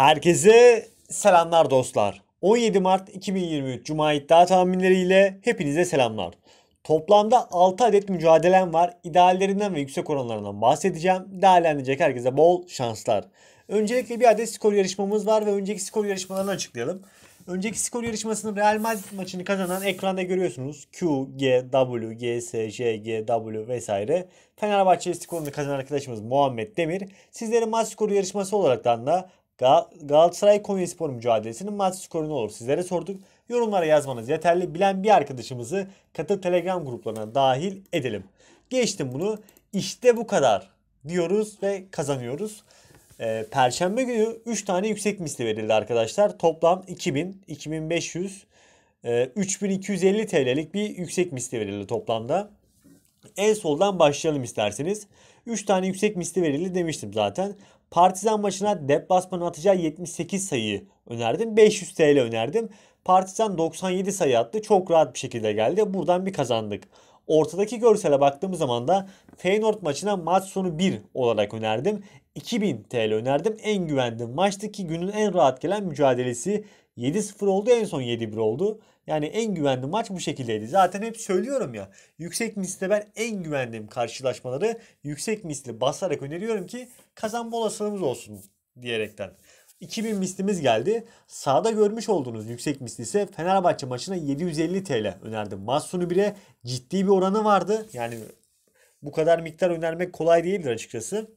Herkese selamlar dostlar. 17 Mart 2023 Cuma iddia tahminleriyle hepinize selamlar. Toplamda 6 adet mücadelem var. İdeallerinden ve yüksek oranlarından bahsedeceğim. Değerlendirecek herkese bol şanslar. Öncelikle bir adet skor yarışmamız var ve önceki skor yarışmalarını açıklayalım. Önceki skor yarışmasının Real Madrid maçını kazanan ekranda görüyorsunuz. Q, G, W, G, S, J, G, W vesaire. Fenerbahçe skorunu kazanan arkadaşımız Muhammed Demir. Sizlere maç skoru yarışması olaraktan da Gal Galatasaray Konyaspor mücadelesinin maç skoru ne olur? Sizlere sorduk. Yorumlara yazmanız yeterli. Bilen bir arkadaşımızı katıl Telegram gruplarına dahil edelim. Geçtim bunu. İşte bu kadar diyoruz ve kazanıyoruz. Ee, Perşembe günü 3 tane yüksek misli verildi arkadaşlar. Toplam 2000, 2500, e, 3250 TL'lik bir yüksek misli verildi toplamda. En soldan başlayalım isterseniz. 3 tane yüksek misli verildi demiştim zaten. Partizan maçına deplasmanı atacağı 78 sayı önerdim. 500 TL önerdim. Partizan 97 sayı attı. Çok rahat bir şekilde geldi. Buradan bir kazandık. Ortadaki görsele baktığımız zaman da Feyenoord maçına maç sonu 1 olarak önerdim. 2000 TL önerdim. En güvendiğim maçtaki günün en rahat gelen mücadelesi 7-0 oldu en son 7-1 oldu. Yani en güvenli maç bu şekildeydi. Zaten hep söylüyorum ya. Yüksek misle ben en güvendiğim karşılaşmaları yüksek misli basarak öneriyorum ki kazanma olasılığımız olsun diyerekten. 2000 mislimiz geldi. Sağda görmüş olduğunuz yüksek misli ise Fenerbahçe maçına 750 TL önerdim. Massunu bile ciddi bir oranı vardı. Yani bu kadar miktar önermek kolay değildir açıkçası.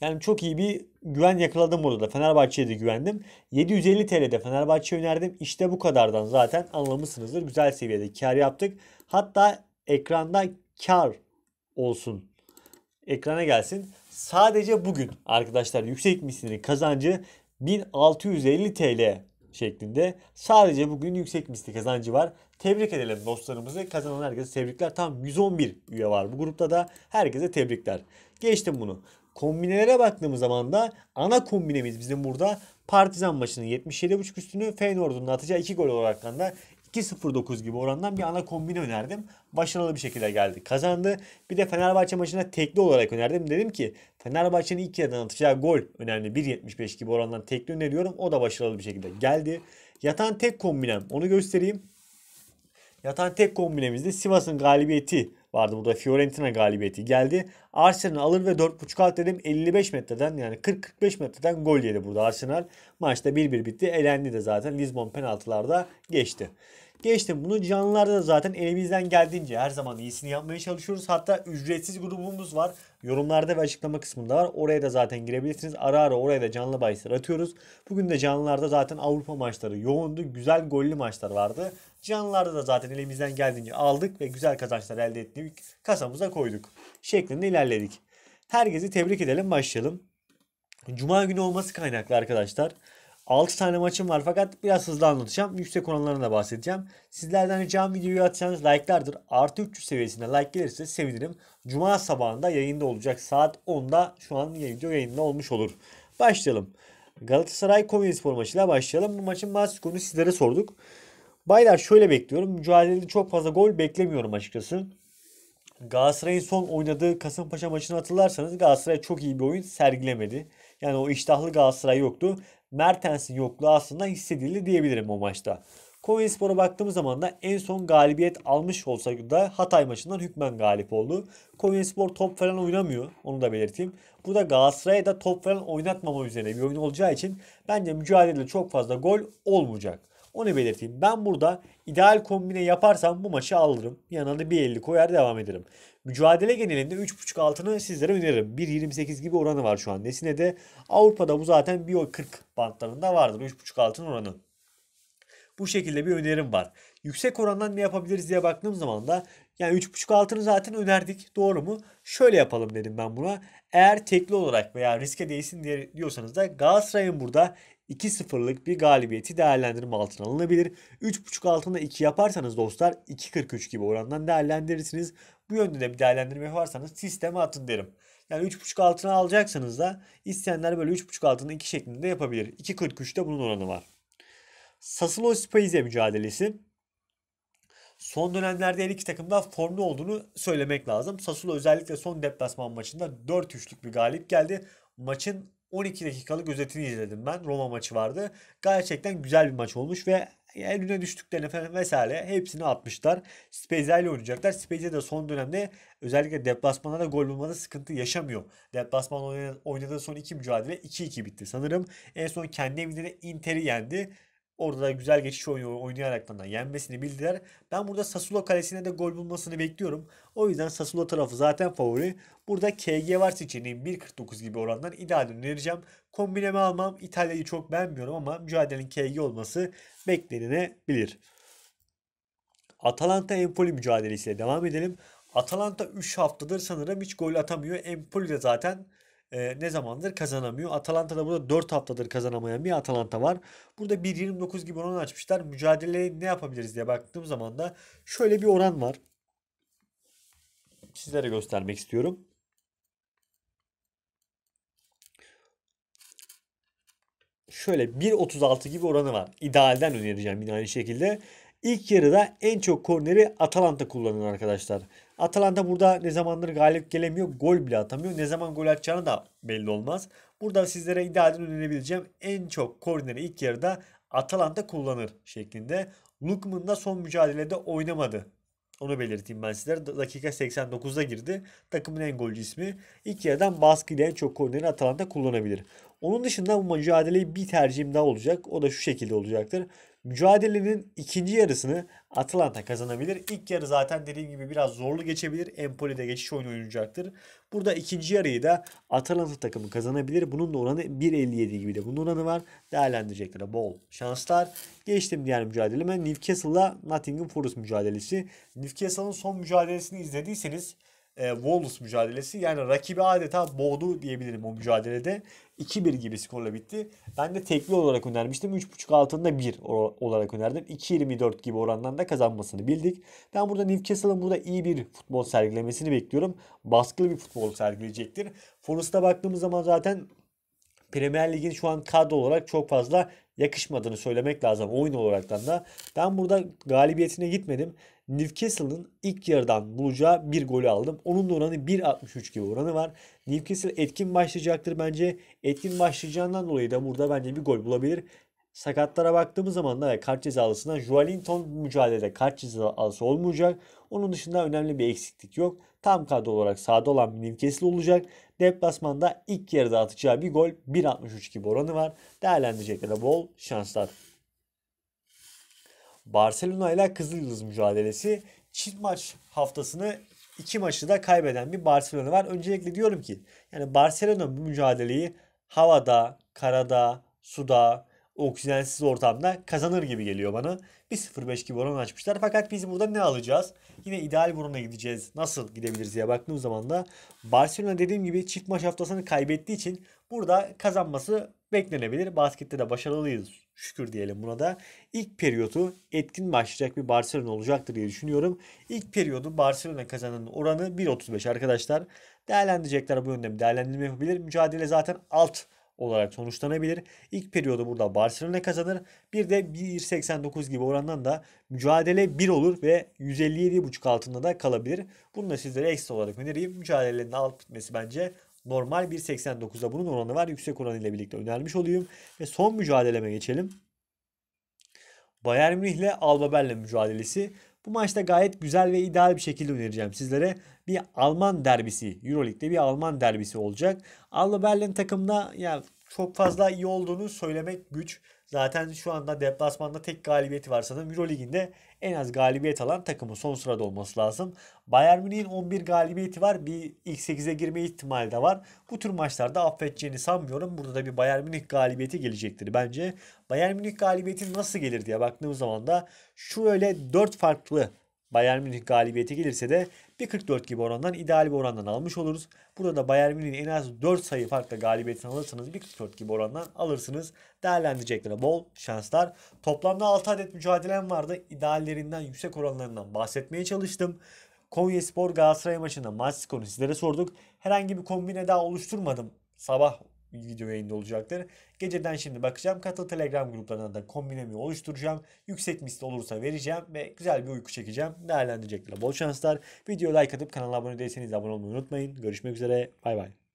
Yani çok iyi bir güven yakaladım burada da. Fenerbahçe'ye de güvendim. 750 TL'de Fenerbahçe önerdim. İşte bu kadardan zaten anlamışsınızdır. Güzel seviyede kar yaptık. Hatta ekranda kar olsun. Ekrana gelsin. Sadece bugün arkadaşlar yüksek mislinin kazancı 1650 TL şeklinde. Sadece bugün yüksek misli kazancı var. Tebrik edelim dostlarımızı. Kazanan herkese tebrikler. Tam 111 üye var bu grupta da. Herkese tebrikler. Geçtim bunu. Kombinelere baktığımız zaman da ana kombinemiz bizim burada Partizan maçının 77.5 üstünü Feyenoord'un atacağı 2 gol olarak da 2.09 gibi orandan bir ana kombine önerdim. Başarılı bir şekilde geldi. Kazandı. Bir de Fenerbahçe maçına tekli olarak önerdim. Dedim ki Fenerbahçe'nin ilk yerden atacağı gol önemli. 1.75 gibi orandan tekli öneriyorum. O da başarılı bir şekilde geldi. Yatan tek kombinem onu göstereyim. Yatan tek kombinemizde Sivas'ın galibiyeti vardı. burada Fiorentina galibiyeti geldi. Arsenal alır ve 4.5 alt dedim 55 metreden yani 40-45 metreden gol yedi burada Arsenal. Maçta 1-1 bitti. Elendi de zaten Lisbon penaltılarda geçti. Geçtim bunu canlılarda da zaten elimizden geldiğince her zaman iyisini yapmaya çalışıyoruz. Hatta ücretsiz grubumuz var. Yorumlarda ve açıklama kısmında var. Oraya da zaten girebilirsiniz. Ara ara oraya da canlı bahisler atıyoruz. Bugün de canlılarda zaten Avrupa maçları yoğundu. Güzel gollü maçlar vardı. Canlılarda da zaten elimizden geldiğince aldık ve güzel kazançlar elde ettik. Kasamıza koyduk. Şeklinde ilerledik. Herkesi tebrik edelim başlayalım. Cuma günü olması kaynaklı arkadaşlar. 6 tane maçım var fakat biraz hızlı anlatacağım. Yüksek oranlarına da bahsedeceğim. Sizlerden ricam videoyu atacağınız like'lardır. Artı 300 seviyesinde like gelirse sevinirim. Cuma sabahında yayında olacak. Saat 10'da şu an video yayında olmuş olur. Başlayalım. Galatasaray Konyaspor maçıyla başlayalım. Bu maçın maç skorunu sizlere sorduk. Baylar şöyle bekliyorum. Mücadelede çok fazla gol beklemiyorum açıkçası. Galatasaray'ın son oynadığı Kasımpaşa maçını hatırlarsanız Galatasaray çok iyi bir oyun sergilemedi. Yani o iştahlı Galatasaray yoktu. Mertens'in yokluğu aslında hissedildi diyebilirim o maçta. Konyaspor'a baktığımız zaman da en son galibiyet almış olsa da Hatay maçından hükmen galip oldu. Konyaspor top falan oynamıyor. Onu da belirteyim. Bu da Galatasaray'a da top falan oynatmama üzerine bir oyun olacağı için bence mücadelede çok fazla gol olmayacak. Onu belirteyim. Ben burada ideal kombine yaparsam bu maçı alırım. Yanına bir 1.50 koyar devam ederim. Mücadele genelinde 3.5 altını sizlere öneririm. 1.28 gibi oranı var şu an. Nesine'de Avrupa'da bu zaten 1.40 bantlarında vardır. 3.5 altın oranı. Bu şekilde bir önerim var. Yüksek orandan ne yapabiliriz diye baktığım zaman da yani 3.5 altını zaten önerdik. Doğru mu? Şöyle yapalım dedim ben buna. Eğer tekli olarak veya riske değsin diye diyorsanız da Galatasaray'ın burada 2-0'lık bir galibiyeti değerlendirme altına alınabilir. 3.5 altında 2 yaparsanız dostlar 2.43 gibi orandan değerlendirirsiniz. Bu yönde de bir değerlendirme yaparsanız sisteme atın derim. Yani 3.5 altına alacaksanız da isteyenler böyle 3.5 altında 2 şeklinde yapabilir. 2.43'te bunun oranı var. Sassuolo Spezia mücadelesi son dönemlerde her iki takım da formda olduğunu söylemek lazım. Sassuolo özellikle son deplasman maçında 4-3'lük bir galip geldi. Maçın 12 dakikalık özetini izledim ben. Roma maçı vardı. Gerçekten güzel bir maç olmuş ve önüne üne düştüklerini falan vesaire hepsini atmışlar. Spezia ile oynayacaklar. Spezia da son dönemde özellikle deplasmana da gol bulmada sıkıntı yaşamıyor. Deplasman oynadığı son iki mücadele 2-2 bitti sanırım. En son kendi evinde de Inter'i yendi. Orada güzel geçiş oyunu oynayaraktan da yenmesini bildiler. Ben burada Sassuolo kalesine de gol bulmasını bekliyorum. O yüzden Sassuolo tarafı zaten favori. Burada KG var seçeneğim 1.49 gibi orandan ideal önereceğim. Kombineme almam İtalya'yı çok beğenmiyorum ama mücadelenin KG olması beklenebilir. Atalanta Empoli mücadelesiyle devam edelim. Atalanta 3 haftadır sanırım hiç gol atamıyor. Empoli de zaten e, ne zamandır kazanamıyor. Atalanta'da burada 4 haftadır kazanamayan bir Atalanta var. Burada 1.29 gibi oran açmışlar. Mücadeleyi ne yapabiliriz diye baktığım zaman da şöyle bir oran var. Sizlere göstermek istiyorum. Şöyle 1.36 gibi oranı var. İdealden önereceğim yine aynı şekilde. İlk yarıda en çok korneri Atalanta kullanıyor arkadaşlar. Atalanta burada ne zamandır galip gelemiyor. Gol bile atamıyor. Ne zaman gol atacağını da belli olmaz. Burada sizlere idealden önerebileceğim en çok korneri ilk yarıda Atalanta kullanır şeklinde. Lukman da son mücadelede oynamadı. Onu belirteyim ben sizlere. Dakika 89'da girdi. Takımın en golcü ismi. İlk yarıdan baskıyla en çok korneri Atalanta kullanabilir. Onun dışında bu mücadeleyi bir tercihim daha olacak. O da şu şekilde olacaktır. Mücadelenin ikinci yarısını Atlanta kazanabilir. İlk yarı zaten dediğim gibi biraz zorlu geçebilir. Empoli'de geçiş oyunu oynayacaktır. Burada ikinci yarıyı da Atlanta takımı kazanabilir. Bunun da oranı 1.57 gibi de bunun oranı var. Değerlendirecekler bol şanslar. Geçtim diğer mücadeleme. Newcastle'la Nottingham Forest mücadelesi. Newcastle'ın son mücadelesini izlediyseniz e, Wallace mücadelesi. Yani rakibi adeta boğdu diyebilirim o mücadelede. 2-1 gibi skorla bitti. Ben de tekli olarak önermiştim. 3.5 altında 1 olarak önerdim. 2.24 gibi orandan da kazanmasını bildik. Ben burada Newcastle'ın burada iyi bir futbol sergilemesini bekliyorum. Baskılı bir futbol sergileyecektir. Forest'a baktığımız zaman zaten Premier Lig'in şu an kadro olarak çok fazla yakışmadığını söylemek lazım oyun olaraktan da. Ben burada galibiyetine gitmedim. Newcastle'ın ilk yarıdan bulacağı bir golü aldım. Onun da oranı 1.63 gibi oranı var. Newcastle etkin başlayacaktır bence. Etkin başlayacağından dolayı da burada bence bir gol bulabilir. Sakatlara baktığımız zaman da kart cezalısından Joelinton mücadelede kart cezalısı olmayacak. Onun dışında önemli bir eksiklik yok. Tam kadro olarak sahada olan bir Newcastle olacak. Deplasmanda ilk yarıda atacağı bir gol 1.63 gibi oranı var. de bol şanslar. Barcelona ile Kızıl mücadelesi çift maç haftasını iki maçı da kaybeden bir Barcelona var. Öncelikle diyorum ki yani Barcelona bu mücadeleyi havada, karada, suda, oksijensiz ortamda kazanır gibi geliyor bana. 1-0-5 gibi oran açmışlar. Fakat biz burada ne alacağız? Yine ideal bir orana gideceğiz. Nasıl gidebiliriz diye baktığım zaman da Barcelona dediğim gibi çift maç haftasını kaybettiği için burada kazanması beklenebilir. Baskette de başarılıyız şükür diyelim buna da. İlk periyodu etkin başlayacak bir Barcelona olacaktır diye düşünüyorum. İlk periyodu Barcelona kazananın oranı 1.35 arkadaşlar. Değerlendirecekler bu yönde bir değerlendirme yapabilir. Mücadele zaten alt olarak sonuçlanabilir. İlk periyodu burada Barcelona kazanır. Bir de 1.89 gibi orandan da mücadele 1 olur ve 157.5 altında da kalabilir. Bunu da sizlere ekstra olarak önereyim. Mücadelenin alt bitmesi bence normal 1.89'da bunun oranı var. Yüksek oran ile birlikte önermiş olayım. Ve son mücadeleme geçelim. Bayern Münih ile Alba Berlin mücadelesi. Bu maçta gayet güzel ve ideal bir şekilde önereceğim sizlere. Bir Alman derbisi, Euroleague'de bir Alman derbisi olacak. Alba Berlin takımda yani çok fazla iyi olduğunu söylemek güç. Zaten şu anda deplasmanda tek galibiyeti var sanırım. Euroleague'inde en az galibiyet alan takımın son sırada olması lazım. Bayern Münih'in 11 galibiyeti var. Bir ilk 8'e girme ihtimali de var. Bu tür maçlarda affedeceğini sanmıyorum. Burada da bir Bayern Münih galibiyeti gelecektir bence. Bayern Münih galibiyeti nasıl gelir diye baktığım zaman da şu öyle 4 farklı Bayern Münih galibiyete gelirse de 1.44 gibi orandan ideal bir orandan almış oluruz. Burada da Bayern Münih'in en az 4 sayı farkla galibiyetini alırsanız 1.44 gibi orandan alırsınız. Değerlendireceklere bol şanslar. Toplamda 6 adet mücadelem vardı. İdeallerinden yüksek oranlarından bahsetmeye çalıştım. Konya Spor Galatasaray maçında maç skorunu sizlere sorduk. Herhangi bir kombine daha oluşturmadım sabah video yayında olacaktır. Geceden şimdi bakacağım. Katıl Telegram gruplarına da kombinemi oluşturacağım. Yüksek misli olursa vereceğim ve güzel bir uyku çekeceğim. Değerlendirecekler. Bol şanslar. Videoyu like atıp kanala abone değilseniz abone olmayı unutmayın. Görüşmek üzere. Bay bay.